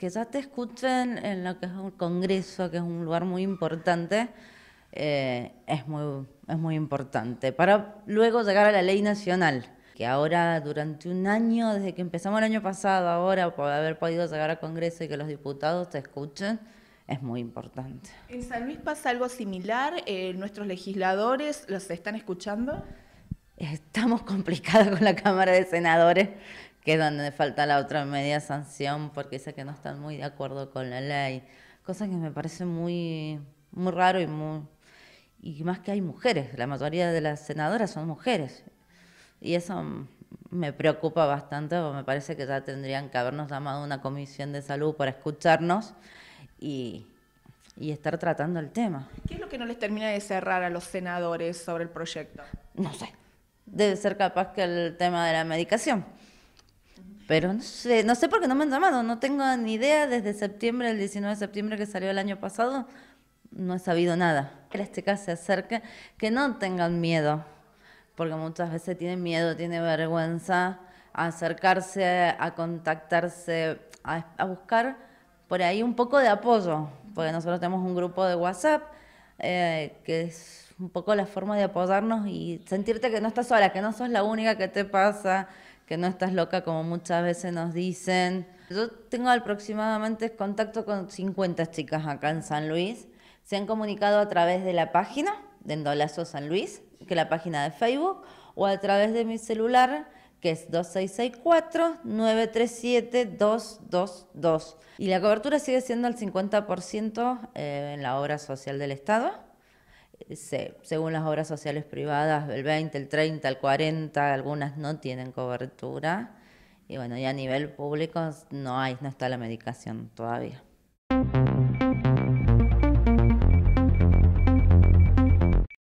que ya te escuchen en lo que es un congreso, que es un lugar muy importante, eh, es, muy, es muy importante. Para luego llegar a la ley nacional, que ahora durante un año, desde que empezamos el año pasado, ahora por haber podido llegar al congreso y que los diputados te escuchen, es muy importante. ¿En San Luis pasa algo similar? Eh, ¿Nuestros legisladores los están escuchando? Estamos complicados con la Cámara de Senadores, que es donde falta la otra media sanción porque dice que no están muy de acuerdo con la ley. Cosa que me parece muy, muy raro y muy... Y más que hay mujeres, la mayoría de las senadoras son mujeres. Y eso me preocupa bastante, me parece que ya tendrían que habernos llamado a una comisión de salud para escucharnos y, y estar tratando el tema. ¿Qué es lo que no les termina de cerrar a los senadores sobre el proyecto? No sé. Debe ser capaz que el tema de la medicación pero no sé, no sé por qué no me han llamado, no tengo ni idea. Desde septiembre, el 19 de septiembre que salió el año pasado, no he sabido nada. Que las chicas se acerque, que no tengan miedo, porque muchas veces tienen miedo, tienen vergüenza acercarse, a contactarse, a, buscar por ahí un poco de apoyo, porque nosotros tenemos un grupo de WhatsApp eh, que es un poco la forma de apoyarnos y sentirte que no estás sola, que no sos la única que te pasa que no estás loca como muchas veces nos dicen. Yo tengo aproximadamente contacto con 50 chicas acá en San Luis. Se han comunicado a través de la página de Endolazo San Luis, que es la página de Facebook, o a través de mi celular, que es 2664-937-222. Y la cobertura sigue siendo el 50% eh, en la obra social del Estado se, según las obras sociales privadas, el 20, el 30, el 40, algunas no tienen cobertura. Y bueno, ya a nivel público no hay, no está la medicación todavía.